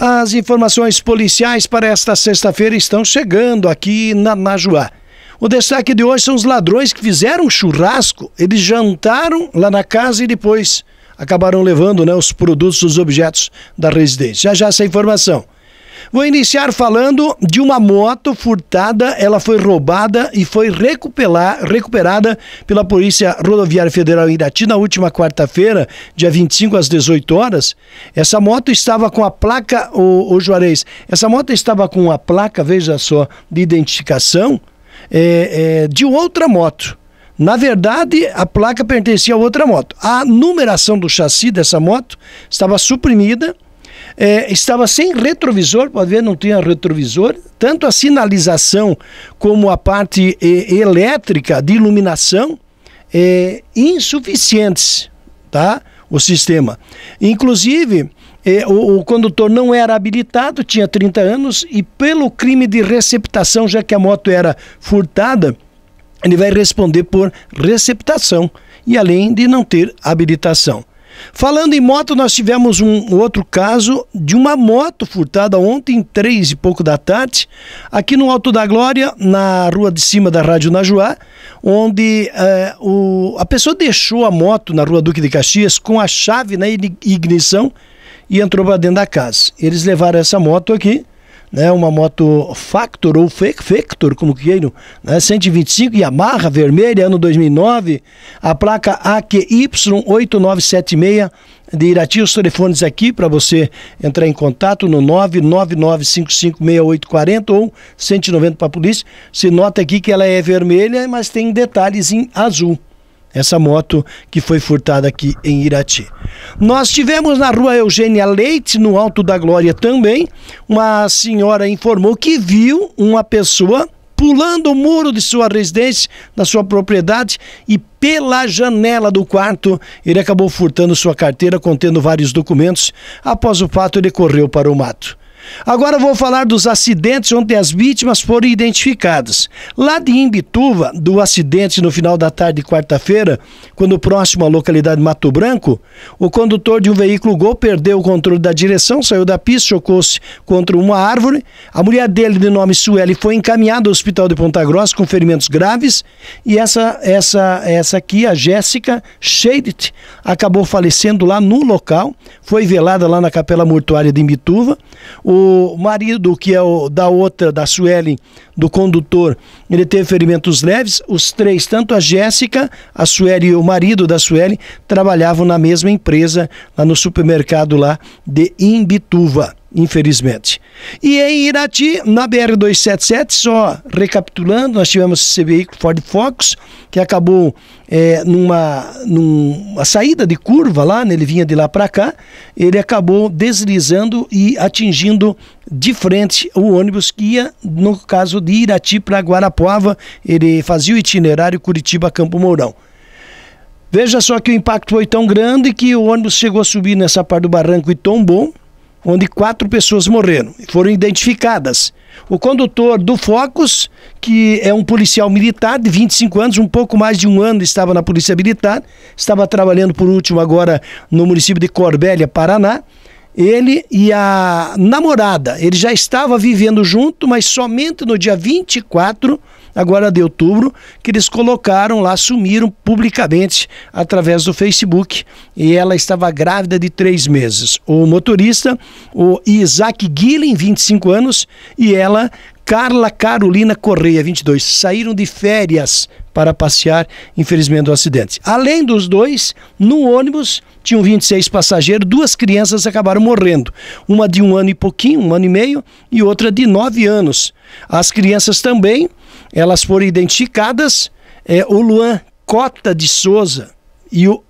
As informações policiais para esta sexta-feira estão chegando aqui na Najuá. O destaque de hoje são os ladrões que fizeram churrasco. Eles jantaram lá na casa e depois acabaram levando né, os produtos, os objetos da residência. Já já essa informação. Vou iniciar falando de uma moto furtada, ela foi roubada e foi recuperada pela Polícia Rodoviária Federal em Irati na última quarta-feira, dia 25 às 18 horas. Essa moto estava com a placa, o, o Juarez, essa moto estava com a placa, veja só, de identificação é, é, de outra moto. Na verdade, a placa pertencia a outra moto. A numeração do chassi dessa moto estava suprimida é, estava sem retrovisor, pode ver, não tinha retrovisor. Tanto a sinalização como a parte é, elétrica de iluminação é, insuficientes, tá? O sistema. Inclusive, é, o, o, condutor não era habilitado, tinha 30 anos, e pelo crime de receptação, já que a moto era furtada, ele vai responder por receptação e além de não ter habilitação. Falando em moto, nós tivemos um outro caso de uma moto furtada ontem, três e pouco da tarde, aqui no Alto da Glória, na rua de cima da Rádio Najuá, onde é, o, a pessoa deixou a moto na rua Duque de Caxias com a chave na né, ignição e entrou para dentro da casa. Eles levaram essa moto aqui né, uma moto Factor ou Factor, como queiram, é, né, 125 Yamaha vermelha, ano 2009, a placa AQY8976 de Irati, os telefones aqui para você entrar em contato no 999556840 ou 190 para a polícia. Se nota aqui que ela é vermelha, mas tem detalhes em azul essa moto que foi furtada aqui em Irati. Nós tivemos na rua Eugênia Leite, no Alto da Glória também, uma senhora informou que viu uma pessoa pulando o muro de sua residência, da sua propriedade e pela janela do quarto, ele acabou furtando sua carteira contendo vários documentos. Após o fato, ele correu para o mato. Agora vou falar dos acidentes onde as vítimas foram identificadas. Lá de Imbituva, do acidente no final da tarde de quarta-feira, quando próximo à localidade Mato Branco, o condutor de um veículo Gol perdeu o controle da direção, saiu da pista, chocou-se contra uma árvore. A mulher dele, de nome Sueli, foi encaminhada ao hospital de Ponta Grossa com ferimentos graves e essa essa essa aqui, a Jéssica Sheidt, acabou falecendo lá no local, foi velada lá na capela mortuária de Imbituva. O o marido, que é o da outra, da Suelen, do condutor, ele teve ferimentos leves. Os três, tanto a Jéssica, a Sueli e o marido da Sueli, trabalhavam na mesma empresa, lá no supermercado lá de Imbituva infelizmente. E é em Irati, na BR-277, só recapitulando, nós tivemos esse veículo Ford Focus, que acabou é, numa, numa saída de curva lá, né? ele vinha de lá para cá, ele acabou deslizando e atingindo de frente o ônibus que ia, no caso de Irati para Guarapuava, ele fazia o itinerário Curitiba-Campo Mourão. Veja só que o impacto foi tão grande que o ônibus chegou a subir nessa parte do barranco e tombou, onde quatro pessoas morreram e foram identificadas. O condutor do Focus, que é um policial militar de 25 anos, um pouco mais de um ano estava na Polícia Militar, estava trabalhando por último agora no município de Corbélia, Paraná. Ele e a namorada, ele já estava vivendo junto, mas somente no dia 24 agora de outubro, que eles colocaram lá, assumiram publicamente através do Facebook e ela estava grávida de três meses. O motorista, o Isaac Guilin, 25 anos, e ela Carla Carolina Correia, 22, saíram de férias para passear, infelizmente, o acidente. Além dos dois, no ônibus tinham 26 passageiros, duas crianças acabaram morrendo. Uma de um ano e pouquinho, um ano e meio, e outra de nove anos. As crianças também, elas foram identificadas, é, o Luan Cota de Souza e o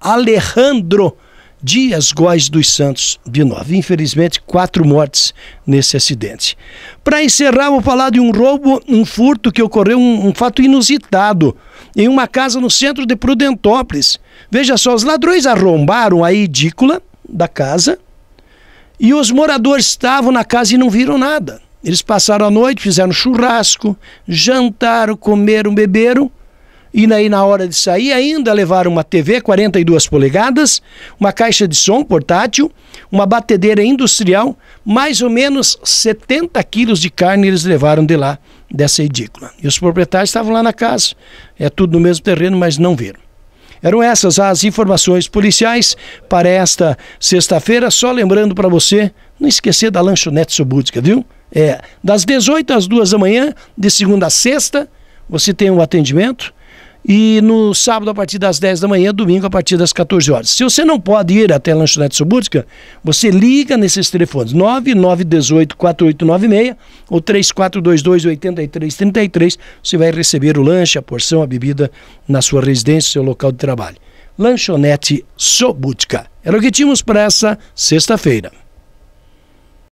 Alejandro Dias Góes dos Santos, de 9. Infelizmente, quatro mortes nesse acidente. Para encerrar, vou falar de um roubo, um furto que ocorreu, um, um fato inusitado, em uma casa no centro de Prudentópolis. Veja só, os ladrões arrombaram a edícula da casa e os moradores estavam na casa e não viram nada. Eles passaram a noite, fizeram churrasco, jantaram, comeram, beberam e aí na hora de sair ainda levaram uma TV 42 polegadas, uma caixa de som portátil, uma batedeira industrial, mais ou menos 70 quilos de carne eles levaram de lá, dessa edícula. E os proprietários estavam lá na casa, é tudo no mesmo terreno, mas não viram. Eram essas as informações policiais para esta sexta-feira. Só lembrando para você, não esquecer da lanchonete subúrtica, viu? É, das 18 às 2 da manhã, de segunda a sexta, você tem um atendimento e no sábado a partir das 10 da manhã, domingo a partir das 14 horas. Se você não pode ir até a lanchonete Subutica, você liga nesses telefones 9918 4896 ou 3422 8333. Você vai receber o lanche, a porção, a bebida na sua residência, seu local de trabalho. Lanchonete Sobutka. Era o que tínhamos para essa sexta-feira.